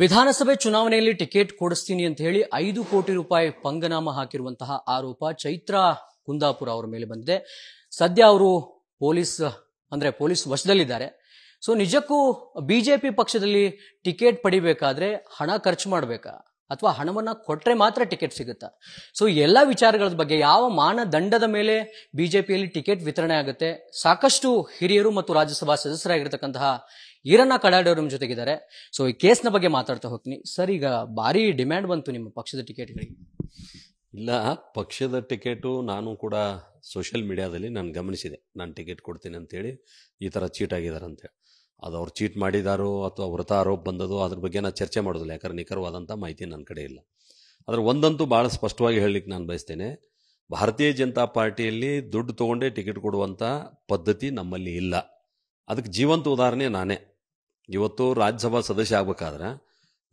ವಿಧಾನಸಭೆ ಚುನಾವಣೆಯಲ್ಲಿ ಟಿಕೆಟ್ ಕೊಡಿಸ್ತೀನಿ ಅಂತ ಹೇಳಿ ಐದು ಕೋಟಿ ರೂಪಾಯಿ ಪಂಗನಾಮ ಹಾಕಿರುವಂತಹ ಆರೋಪ ಚೈತ್ರಾ ಕುಂದಾಪುರ ಅವರ ಮೇಲೆ ಬಂದಿದೆ ಸದ್ಯ ಅವರು ಪೊಲೀಸ್ ಅಂದ್ರೆ ಪೊಲೀಸ್ ವಶದಲ್ಲಿದ್ದಾರೆ ಸೊ ನಿಜಕ್ಕೂ ಬಿಜೆಪಿ ಪಕ್ಷದಲ್ಲಿ ಟಿಕೆಟ್ ಪಡಿಬೇಕಾದ್ರೆ ಹಣ ಖರ್ಚು ಮಾಡಬೇಕಾ ಅಥವಾ ಹಣವನ್ನ ಕೊಟ್ರೆ ಮಾತ್ರ ಟಿಕೆಟ್ ಸಿಗುತ್ತಾ ಸೊ ಎಲ್ಲ ವಿಚಾರಗಳ ಬಗ್ಗೆ ಯಾವ ಮಾನದಂಡದ ಮೇಲೆ ಬಿಜೆಪಿಯಲ್ಲಿ ಟಿಕೆಟ್ ವಿತರಣೆ ಆಗುತ್ತೆ ಸಾಕಷ್ಟು ಹಿರಿಯರು ಮತ್ತು ರಾಜ್ಯಸಭಾ ಸದಸ್ಯರಾಗಿರ್ತಕ್ಕಂತಹ ಈರಣ್ಣ ಕಡಾಡಿಯವರು ನಿಮ್ಮ ಜೊತೆಗಿದ್ದಾರೆ ಸೊ ಈ ಕೇಸ್ನ ಬಗ್ಗೆ ಮಾತಾಡ್ತಾ ಹೋಗ್ತೀನಿ ಸರ್ ಈಗ ಭಾರಿ ಡಿಮ್ಯಾಂಡ್ ಬಂತು ನಿಮ್ಮ ಪಕ್ಷದ ಟಿಕೆಟ್ಗಳಿಗೆ ಇಲ್ಲ ಪಕ್ಷದ ಟಿಕೆಟು ನಾನು ಕೂಡ ಸೋಷಿಯಲ್ ಮೀಡಿಯಾದಲ್ಲಿ ನಾನು ಗಮನಿಸಿದೆ ನಾನು ಟಿಕೆಟ್ ಕೊಡ್ತೀನಿ ಅಂತೇಳಿ ಈ ಥರ ಚೀಟ್ ಆಗಿದ್ದಾರೆ ಅಂತೇಳಿ ಅದು ಅವ್ರು ಚೀಟ್ ಮಾಡಿದಾರೋ ಅಥವಾ ವೃತ ಆರೋಪ ಬಂದದೋ ಅದ್ರ ಬಗ್ಗೆ ನಾನು ಚರ್ಚೆ ಮಾಡೋದಿಲ್ಲ ಯಾಕಂದ್ರೆ ನಿಖರವಾದಂಥ ಮಾಹಿತಿ ನನ್ನ ಕಡೆ ಇಲ್ಲ ಆದರೆ ಒಂದಂತೂ ಭಾಳ ಸ್ಪಷ್ಟವಾಗಿ ಹೇಳಲಿಕ್ಕೆ ನಾನು ಬಯಸ್ತೇನೆ ಭಾರತೀಯ ಜನತಾ ಪಾರ್ಟಿಯಲ್ಲಿ ದುಡ್ಡು ತೊಗೊಂಡೇ ಟಿಕೆಟ್ ಕೊಡುವಂಥ ಪದ್ಧತಿ ನಮ್ಮಲ್ಲಿ ಇಲ್ಲ ಅದಕ್ಕೆ ಜೀವಂತ ಉದಾಹರಣೆ ನಾನೇ ಇವತ್ತು ರಾಜ್ಯಸಭಾ ಸದಸ್ಯ ಆಗಬೇಕಾದ್ರೆ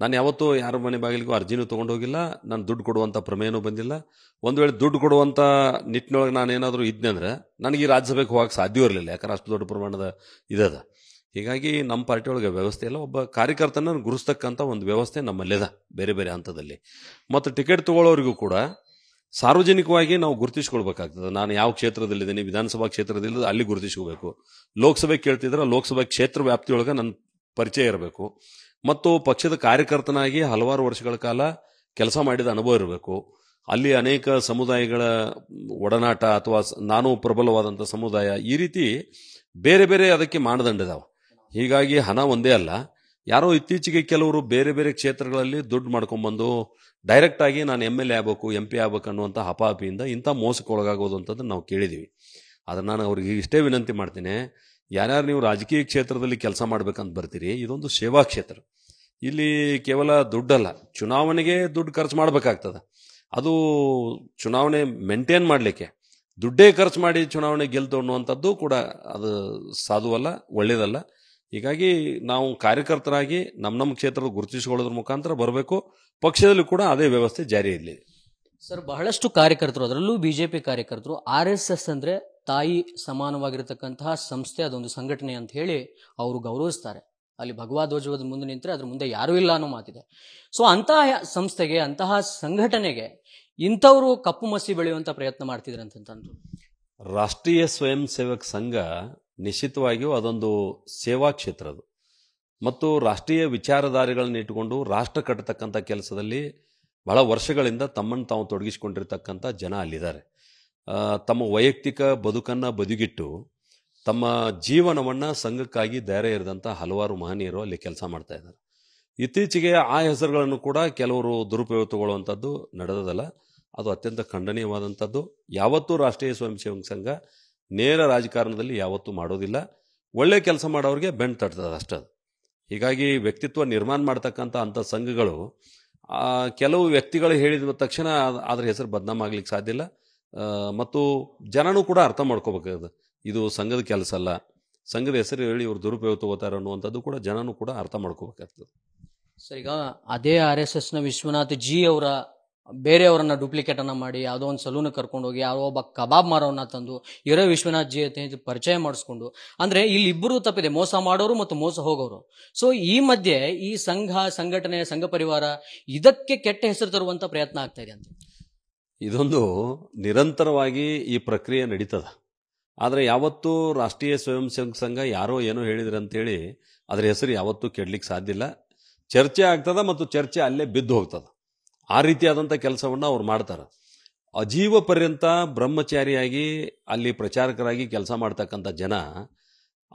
ನಾನು ಯಾವತ್ತೂ ಯಾರ ಮನೆ ಬಾಗಿಲಿಗೂ ಅರ್ಜಿನೂ ತೊಗೊಂಡೋಗಿಲ್ಲ ಹೋಗಿಲ್ಲ ನಾನು ದುಡ್ಡು ಕೊಡುವಂಥ ಪ್ರಮೇಯನೂ ಬಂದಿಲ್ಲ ಒಂದು ವೇಳೆ ದುಡ್ಡು ಕೊಡುವಂಥ ನಿಟ್ಟಿನೊಳಗೆ ನಾನು ಏನಾದರೂ ಇದ್ದೆ ಅಂದರೆ ನನಗೆ ಈ ರಾಜ್ಯಸಭೆಗೆ ಹೋಗಕ್ಕೆ ಸಾಧ್ಯವೂ ಇರಲಿಲ್ಲ ಯಾಕಂದ್ರೆ ಅಷ್ಟು ದೊಡ್ಡ ಪ್ರಮಾಣದ ಇದದ ಹೀಗಾಗಿ ನಮ್ಮ ಪಾರ್ಟಿ ಒಳಗೆ ವ್ಯವಸ್ಥೆ ಇಲ್ಲ ಒಬ್ಬ ಕಾರ್ಯಕರ್ತನ ಗುರುಸ್ತಕ್ಕಂಥ ಒಂದು ವ್ಯವಸ್ಥೆ ನಮ್ಮಲ್ಲಿದೆ ಬೇರೆ ಬೇರೆ ಹಂತದಲ್ಲಿ ಮತ್ತು ಟಿಕೆಟ್ ತೊಗೊಳ್ಳೋರಿಗೂ ಕೂಡ ಸಾರ್ವಜನಿಕವಾಗಿ ನಾವು ಗುರುತಿಸ್ಕೊಳ್ಬೇಕಾಗ್ತದೆ ನಾನು ಯಾವ ಕ್ಷೇತ್ರದಲ್ಲಿದ್ದೀನಿ ವಿಧಾನಸಭಾ ಕ್ಷೇತ್ರದಲ್ಲಿ ಅಲ್ಲಿ ಗುರುತಿಸ್ಕೋಬೇಕು ಲೋಕಸಭೆ ಕೇಳ್ತಿದ್ರೆ ಲೋಕಸಭೆ ಕ್ಷೇತ್ರ ವ್ಯಾಪ್ತಿಯೊಳಗೆ ನನ್ನ ಪರಿಚಯ ಇರಬೇಕು ಮತ್ತು ಪಕ್ಷದ ಕಾರ್ಯಕರ್ತನಾಗಿ ಹಲವಾರು ವರ್ಷಗಳ ಕಾಲ ಕೆಲಸ ಮಾಡಿದ ಅನುಭವ ಇರಬೇಕು ಅಲ್ಲಿ ಅನೇಕ ಸಮುದಾಯಗಳ ಒಡನಾಟ ಅಥವಾ ನಾನು ಪ್ರಬಲವಾದಂಥ ಸಮುದಾಯ ಈ ರೀತಿ ಬೇರೆ ಬೇರೆ ಅದಕ್ಕೆ ಮಾನದಂಡ ಇದಾವೆ ಹೀಗಾಗಿ ಹಣ ಒಂದೇ ಅಲ್ಲ ಯಾರೋ ಇತ್ತೀಚೆಗೆ ಕೆಲವರು ಬೇರೆ ಬೇರೆ ಕ್ಷೇತ್ರಗಳಲ್ಲಿ ದುಡ್ಡು ಮಾಡ್ಕೊಂಡ್ಬಂದು ಡೈರೆಕ್ಟಾಗಿ ನಾನು ಎಮ್ ಎಲ್ ಎ ಆಗಬೇಕು ಎಂ ಪಿ ಆಗಬೇಕು ಅನ್ನುವಂಥ ಹಪಾಹಪಿಯಿಂದ ಇಂಥ ಮೋಸಕ್ಕೆ ಒಳಗಾಗೋದು ಅಂತಂದು ನಾವು ಕೇಳಿದ್ದೀವಿ ಅದನ್ನು ನಾನು ಅವ್ರಿಗೆ ಇಷ್ಟೇ ವಿನಂತಿ ಮಾಡ್ತೀನಿ ಯಾರ್ಯಾರು ನೀವು ರಾಜಕೀಯ ಕ್ಷೇತ್ರದಲ್ಲಿ ಕೆಲಸ ಮಾಡ್ಬೇಕಂತ ಬರ್ತೀರಿ ಇದೊಂದು ಸೇವಾ ಕ್ಷೇತ್ರ ಇಲ್ಲಿ ಕೇವಲ ದುಡ್ಡಲ್ಲ ಚುನಾವಣೆಗೆ ದುಡ್ಡು ಖರ್ಚು ಮಾಡಬೇಕಾಗ್ತದೆ ಅದು ಚುನಾವಣೆ ಮೇಂಟೈನ್ ಮಾಡಲಿಕ್ಕೆ ದುಡ್ಡೇ ಖರ್ಚು ಮಾಡಿ ಚುನಾವಣೆ ಗೆಲ್ತು ಅನ್ನುವಂಥದ್ದು ಕೂಡ ಅದು ಸಾಧುವಲ್ಲ ಒಳ್ಳೇದಲ್ಲ ಹೀಗಾಗಿ ನಾವು ಕಾರ್ಯಕರ್ತರಾಗಿ ನಮ್ಮ ನಮ್ಮ ಕ್ಷೇತ್ರದ ಗುರುತಿಸಿಕೊಳ್ಳೋದ್ರ ಮುಖಾಂತರ ಬರಬೇಕು ಪಕ್ಷದಲ್ಲಿ ಕೂಡ ಅದೇ ವ್ಯವಸ್ಥೆ ಜಾರಿ ಸರ್ ಬಹಳಷ್ಟು ಕಾರ್ಯಕರ್ತರು ಅದರಲ್ಲೂ ಬಿಜೆಪಿ ಕಾರ್ಯಕರ್ತರು ಆರ್ ಎಸ್ ಎಸ್ ಅಂದ್ರೆ ತಾಯಿ ಸಮಾನವಾಗಿರತಕ್ಕಂತಹ ಸಂಸ್ಥೆ ಅದೊಂದು ಸಂಘಟನೆ ಅಂತ ಹೇಳಿ ಅವರು ಗೌರವಿಸ್ತಾರೆ ಅಲ್ಲಿ ಭಗವಧ್ವಜದ ಮುಂದೆ ನಿಂತರೆ ಅದ್ರ ಮುಂದೆ ಯಾರೂ ಇಲ್ಲ ಅನ್ನೋ ಮಾತಿದೆ ಸೊ ಅಂತಹ ಸಂಸ್ಥೆಗೆ ಅಂತಹ ಸಂಘಟನೆಗೆ ಇಂಥವರು ಕಪ್ಪು ಮಸಿ ಬೆಳೆಯುವಂತ ಪ್ರಯತ್ನ ಮಾಡ್ತಿದ್ರು ಅಂತಂತಂದ್ರು ರಾಷ್ಟ್ರೀಯ ಸ್ವಯಂ ಸೇವಕ ಸಂಘ ನಿಶ್ಚಿತವಾಗಿಯೂ ಅದೊಂದು ಸೇವಾ ಕ್ಷೇತ್ರ ಅದು ಮತ್ತು ರಾಷ್ಟ್ರೀಯ ವಿಚಾರಧಾರೆಗಳನ್ನ ಇಟ್ಟುಕೊಂಡು ರಾಷ್ಟ್ರ ಕಟ್ಟತಕ್ಕಂಥ ಕೆಲಸದಲ್ಲಿ ಬಹಳ ವರ್ಷಗಳಿಂದ ತಮ್ಮನ್ನು ತಾವು ತೊಡಗಿಸಿಕೊಂಡಿರ್ತಕ್ಕಂಥ ಜನ ಅಲ್ಲಿದ್ದಾರೆ ತಮ್ಮ ವೈಯಕ್ತಿಕ ಬದುಕನ್ನು ಬದುಗಿಟ್ಟು ತಮ್ಮ ಜೀವನವನ್ನು ಸಂಘಕ್ಕಾಗಿ ಧೈರ್ಯ ಇರಿದಂಥ ಹಲವಾರು ಮಹನೀಯರು ಅಲ್ಲಿ ಕೆಲಸ ಮಾಡ್ತಾ ಇದ್ದಾರೆ ಇತ್ತೀಚೆಗೆ ಆ ಹೆಸರುಗಳನ್ನು ಕೂಡ ಕೆಲವರು ದುರುಪಯೋಗ ತಗೊಳ್ಳುವಂಥದ್ದು ನಡೆದದಲ್ಲ ಅದು ಅತ್ಯಂತ ಖಂಡನೀಯವಾದಂಥದ್ದು ಯಾವತ್ತೂ ರಾಷ್ಟ್ರೀಯ ಸ್ವಯಂ ಸೇವಕ ಸಂಘ ನೇರ ರಾಜಕಾರಣದಲ್ಲಿ ಯಾವತ್ತೂ ಮಾಡೋದಿಲ್ಲ ಒಳ್ಳೆ ಕೆಲಸ ಮಾಡೋರಿಗೆ ಬೆಂಡ್ ತಟ್ಟದ ಅಷ್ಟದು ಹೀಗಾಗಿ ವ್ಯಕ್ತಿತ್ವ ನಿರ್ಮಾಣ ಮಾಡ್ತಕ್ಕಂಥ ಅಂಥ ಸಂಘಗಳು ಕೆಲವು ವ್ಯಕ್ತಿಗಳು ಹೇಳಿದ ತಕ್ಷಣ ಅದರ ಹೆಸರು ಬದನಾಮ ಆಗ್ಲಿಕ್ಕೆ ಸಾಧ್ಯ ಇಲ್ಲ ಮತ್ತು ಜನನೂ ಕೂಡ ಅರ್ಥ ಮಾಡ್ಕೋಬೇಕಾಗದು ಇದು ಸಂಘದ ಕೆಲಸ ಅಲ್ಲ ಸಂಘದ ಹೆಸರು ಹೇಳಿ ಇವರು ದುರುಪಯೋಗ ತಗೋತಾರೆ ಅನ್ನುವಂಥದ್ದು ಕೂಡ ಜನನೂ ಕೂಡ ಅರ್ಥ ಮಾಡ್ಕೋಬೇಕಾಗ್ತದೆ ಸರ್ ಈಗ ಅದೇ ಆರ್ ಎಸ್ ಎಸ್ನ ವಿಶ್ವನಾಥ್ ಜಿ ಅವರ ಬೇರೆಯವರನ್ನ ಡೂಪ್ಲಿಕೇಟನ್ನು ಮಾಡಿ ಯಾವುದೋ ಒಂದು ಸಲೂನ್ ಹೋಗಿ ಯಾರೋ ಒಬ್ಬ ಕಬಾಬ್ ಮಾರೋನ್ನ ತಂದು ಇರೋ ವಿಶ್ವನಾಥ್ ಜಿ ಅಂತ ಪರಿಚಯ ಮಾಡಿಸ್ಕೊಂಡು ಅಂದರೆ ಇಲ್ಲಿ ಇಬ್ಬರು ತಪ್ಪಿದೆ ಮೋಸ ಮಾಡೋರು ಮತ್ತು ಮೋಸ ಹೋಗೋರು ಸೊ ಈ ಮಧ್ಯೆ ಈ ಸಂಘ ಸಂಘಟನೆ ಸಂಘ ಪರಿವಾರ ಇದಕ್ಕೆ ಕೆಟ್ಟ ಹೆಸರು ತರುವಂಥ ಪ್ರಯತ್ನ ಆಗ್ತಾ ಇದೆ ಅಂತ ಇದೊಂದು ನಿರಂತರವಾಗಿ ಈ ಪ್ರಕ್ರಿಯೆ ನಡೀತದ ಆದರೆ ಯಾವತ್ತೂ ರಾಷ್ಟ್ರೀಯ ಸ್ವಯಂ ಸೇವಕ ಸಂಘ ಯಾರೋ ಏನೋ ಹೇಳಿದ್ರೆ ಅಂತೇಳಿ ಅದರ ಹೆಸರು ಯಾವತ್ತೂ ಕೆಡ್ಲಿಕ್ಕೆ ಸಾಧ್ಯ ಇಲ್ಲ ಚರ್ಚೆ ಆಗ್ತದ ಮತ್ತು ಚರ್ಚೆ ಅಲ್ಲೇ ಬಿದ್ದು ಹೋಗ್ತದ ಆ ರೀತಿಯಾದಂಥ ಕೆಲಸವನ್ನು ಅವ್ರು ಮಾಡ್ತಾರೆ ಅಜೀವ ಪರ್ಯಂತ ಬ್ರಹ್ಮಚಾರಿಯಾಗಿ ಅಲ್ಲಿ ಪ್ರಚಾರಕರಾಗಿ ಕೆಲಸ ಮಾಡ್ತಕ್ಕಂಥ ಜನ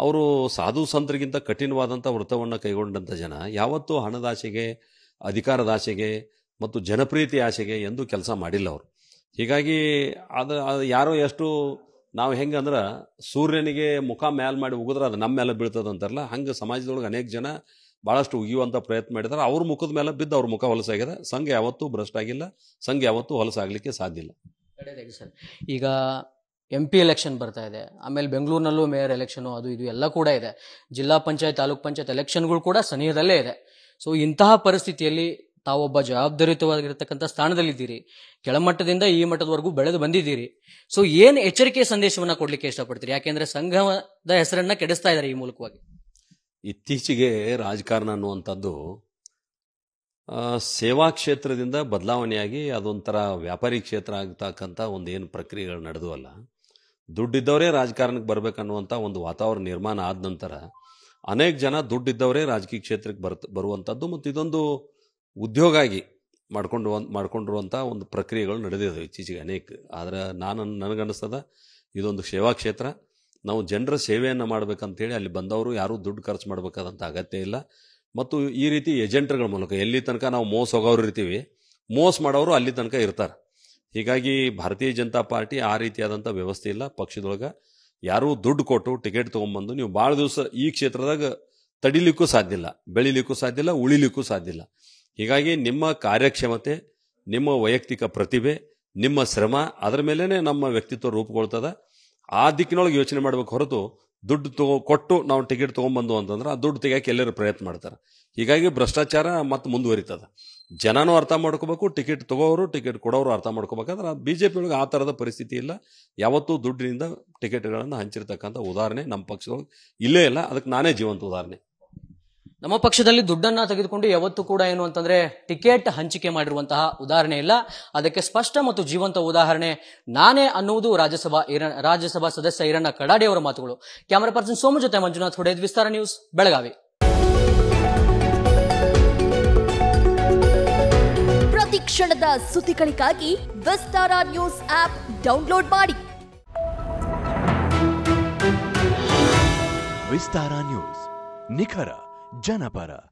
ಅವರು ಸಾಧು ಸಂತರಿಗಿಂತ ಕಠಿಣವಾದಂಥ ವೃತ್ತವನ್ನು ಕೈಗೊಂಡಂಥ ಜನ ಯಾವತ್ತೂ ಹಣದಾಸೆಗೆ ಅಧಿಕಾರದಾಸೆಗೆ ಮತ್ತು ಜನಪ್ರೀತಿ ಆಸೆಗೆ ಎಂದು ಕೆಲಸ ಮಾಡಿಲ್ಲ ಅವರು ಹೀಗಾಗಿ ಅದು ಅದು ಯಾರೋ ಎಷ್ಟು ನಾವು ಹೆಂಗಂದ್ರೆ ಸೂರ್ಯನಿಗೆ ಮುಖ ಮ್ಯಾಲ್ ಮಾಡಿ ಉಗಿದ್ರೆ ಅದು ನಮ್ಮ ಮೇಲೆ ಬೀಳ್ತದೆ ಅಂತಾರಲ್ಲ ಹಂಗೆ ಸಮಾಜದೊಳಗೆ ಅನೇಕ ಜನ ಭಾಳಷ್ಟು ಉಗಿಯುವಂಥ ಪ್ರಯತ್ನ ಮಾಡಿದ್ದಾರೆ ಅವ್ರ ಮುಖದ ಮೇಲೆ ಬಿದ್ದು ಅವ್ರ ಮುಖ ಹೊಲಸಾಗಿದೆ ಸಂಘ ಯಾವತ್ತೂ ಭ್ರಷ್ಟ ಆಗಿಲ್ಲ ಸಂಘ ಯಾವತ್ತೂ ಹೊಲಸಾಗಲಿಕ್ಕೆ ಸಾಧ್ಯ ಇಲ್ಲ ಸರ್ ಈಗ ಎಂ ಪಿ ಎಲೆಕ್ಷನ್ ಬರ್ತಾ ಇದೆ ಆಮೇಲೆ ಬೆಂಗಳೂರಿನಲ್ಲೂ ಮೇಯರ್ ಎಲೆಕ್ಷನು ಅದು ಇದು ಎಲ್ಲ ಕೂಡ ಇದೆ ಜಿಲ್ಲಾ ಪಂಚಾಯತ್ ತಾಲೂಕ್ ಪಂಚಾಯತ್ ಎಲೆಕ್ಷನ್ಗಳು ಕೂಡ ಸನಿಹದಲ್ಲೇ ಇದೆ ಸೊ ಇಂತಹ ಪರಿಸ್ಥಿತಿಯಲ್ಲಿ ತಾವೊಬ್ಬ ಜವಾಬ್ದಾರಿಯುತವಾಗಿರತಕ್ಕಂಥ ಸ್ಥಾನದಲ್ಲಿದ್ದೀರಿ ಕೆಳಮಟ್ಟದಿಂದ ಈ ಮಟ್ಟದವರೆಗೂ ಬೆಳೆದು ಬಂದಿದ್ದೀರಿ ಸೊ ಏನು ಎಚ್ಚರಿಕೆ ಸಂದೇಶವನ್ನು ಕೊಡಲಿಕ್ಕೆ ಇಷ್ಟಪಡ್ತೀರಿ ಯಾಕೆಂದ್ರೆ ಸಂಘದ ಹೆಸರನ್ನ ಕೆಡಿಸ್ತಾ ಇದ್ದಾರೆ ಈ ಮೂಲಕವಾಗಿ ಇತ್ತೀಚೆಗೆ ರಾಜಕಾರಣ ಅನ್ನುವಂಥದ್ದು ಸೇವಾ ಕ್ಷೇತ್ರದಿಂದ ಬದಲಾವಣೆಯಾಗಿ ಅದೊಂಥರ ವ್ಯಾಪಾರಿ ಕ್ಷೇತ್ರ ಆಗ್ತಕ್ಕಂಥ ಏನು ಪ್ರಕ್ರಿಯೆಗಳು ನಡೆದುವಲ್ಲ ದುಡ್ಡಿದ್ದವರೇ ರಾಜಕಾರಣಕ್ಕೆ ಬರಬೇಕನ್ನುವಂಥ ಒಂದು ವಾತಾವರಣ ನಿರ್ಮಾಣ ಆದ ನಂತರ ಅನೇಕ ಜನ ದುಡ್ಡಿದ್ದವರೇ ರಾಜಕೀಯ ಕ್ಷೇತ್ರಕ್ಕೆ ಬರ್ ಬರುವಂಥದ್ದು ಮತ್ತು ಇದೊಂದು ಉದ್ಯೋಗ ಆಗಿ ಮಾಡ್ಕೊಂಡು ಮಾಡ್ಕೊಂಡಿರುವಂಥ ಒಂದು ಪ್ರಕ್ರಿಯೆಗಳು ನಡೆದಿದೆ ಇತ್ತೀಚೆಗೆ ಅನೇಕ ಆದರೆ ನಾನು ನನಗನ್ನಿಸ್ತದ ಇದೊಂದು ಸೇವಾ ಕ್ಷೇತ್ರ ನಾವು ಜನರ ಸೇವೆಯನ್ನು ಮಾಡಬೇಕಂತೇಳಿ ಅಲ್ಲಿ ಬಂದವರು ಯಾರೂ ದುಡ್ಡು ಖರ್ಚು ಮಾಡಬೇಕಾದಂಥ ಅಗತ್ಯ ಇಲ್ಲ ಮತ್ತು ಈ ರೀತಿ ಏಜೆಂಟ್ಗಳ ಮೂಲಕ ಎಲ್ಲಿ ತನಕ ನಾವು ಮೋಸ ಹೋಗೋರು ಇರ್ತೀವಿ ಮೋಸ ಮಾಡೋರು ಅಲ್ಲಿ ತನಕ ಇರ್ತಾರೆ ಹೀಗಾಗಿ ಭಾರತೀಯ ಜನತಾ ಪಾರ್ಟಿ ಆ ರೀತಿಯಾದಂಥ ವ್ಯವಸ್ಥೆ ಇಲ್ಲ ಪಕ್ಷದೊಳಗೆ ಯಾರೂ ದುಡ್ಡು ಕೊಟ್ಟು ಟಿಕೆಟ್ ತೊಗೊಂಬಂದು ನೀವು ಭಾಳ ದಿವಸ ಈ ಕ್ಷೇತ್ರದಾಗ ತಡಿಲಿಕ್ಕೂ ಸಾಧ್ಯ ಇಲ್ಲ ಬೆಳಿಲಿಕ್ಕೂ ಸಾಧ್ಯ ಇಲ್ಲ ಉಳಿಲಿಕ್ಕೂ ಸಾಧ್ಯ ಇಲ್ಲ ಹೀಗಾಗಿ ನಿಮ್ಮ ಕಾರ್ಯಕ್ಷಮತೆ ನಿಮ್ಮ ವೈಯಕ್ತಿಕ ಪ್ರತಿಭೆ ನಿಮ್ಮ ಶ್ರಮ ಅದರ ಮೇಲೇ ನಮ್ಮ ವ್ಯಕ್ತಿತ್ವ ರೂಪುಗೊಳ್ತದೆ ಆ ದಿಕ್ಕಿನೊಳಗೆ ಯೋಚನೆ ಮಾಡಬೇಕು ಹೊರತು ದುಡ್ಡು ತಗೋ ಕೊಟ್ಟು ನಾವು ಟಿಕೆಟ್ ತೊಗೊಂಬಂದು ಅಂತಂದ್ರೆ ಆ ದುಡ್ಡು ತೆಗಿಯಕ್ಕೆ ಎಲ್ಲರೂ ಪ್ರಯತ್ನ ಮಾಡ್ತಾರೆ ಹೀಗಾಗಿ ಭ್ರಷ್ಟಾಚಾರ ಮತ್ತೆ ಮುಂದುವರಿತದೆ ಜನನೂ ಅರ್ಥ ಮಾಡ್ಕೋಬೇಕು ಟಿಕೆಟ್ ತಗೋರು ಟಿಕೆಟ್ ಕೊಡೋರು ಅರ್ಥ ಮಾಡ್ಕೋಬೇಕಾದ್ರೆ ಬಿ ಜೆ ಪಿ ಒಳಗೆ ಆ ಥರದ ಪರಿಸ್ಥಿತಿ ಇಲ್ಲ ಯಾವತ್ತೂ ದುಡ್ಡಿನಿಂದ ಟಿಕೆಟ್ಗಳನ್ನು ಹಂಚಿರ್ತಕ್ಕಂಥ ಉದಾಹರಣೆ ನಮ್ಮ ಪಕ್ಷದೊಳಗೆ ಇಲ್ಲೇ ಇಲ್ಲ ಅದಕ್ಕೆ ನಾನೇ ಜೀವಂತ ಉದಾಹರಣೆ ನಮ್ಮ ಪಕ್ಷದಲ್ಲಿ ದುಡ್ಡನ್ನ ತೆಗೆದುಕೊಂಡು ಯಾವತ್ತೂ ಕೂಡ ಏನು ಅಂತಂದ್ರೆ ಟಿಕೆಟ್ ಹಂಚಿಕೆ ಮಾಡಿರುವಂತಹ ಉದಾಹರಣೆ ಇಲ್ಲ ಅದಕ್ಕೆ ಸ್ಪಷ್ಟ ಮತ್ತು ಜೀವಂತ ಉದಾಹರಣೆ ನಾನೇ ಅನ್ನುವುದು ರಾಜ್ಯಸಭಾ ರಾಜ್ಯಸಭಾ ಸದಸ್ಯ ಈರಣ್ಣ ಕಡಾಡಿ ಅವರ ಮಾತುಗಳು ಕ್ಯಾಮರಾ ಪರ್ಸನ್ ಸೋಮು ಜೊತೆ ಮಂಜುನಾಥ್ ಹೊಡೆದ್ ವಿಸ್ತಾರ ನ್ಯೂಸ್ ಬೆಳಗಾವಿ ಪ್ರತಿ ಕ್ಷಣದ ಸುದ್ದಿಗಳಿಗಾಗಿ ವಿಸ್ತಾರ ನ್ಯೂಸ್ ಆಪ್ ಡೌನ್ಲೋಡ್ ಮಾಡಿ ವಿಸ್ತಾರ ನ್ಯೂಸ್ ನಿಖರ Janapara.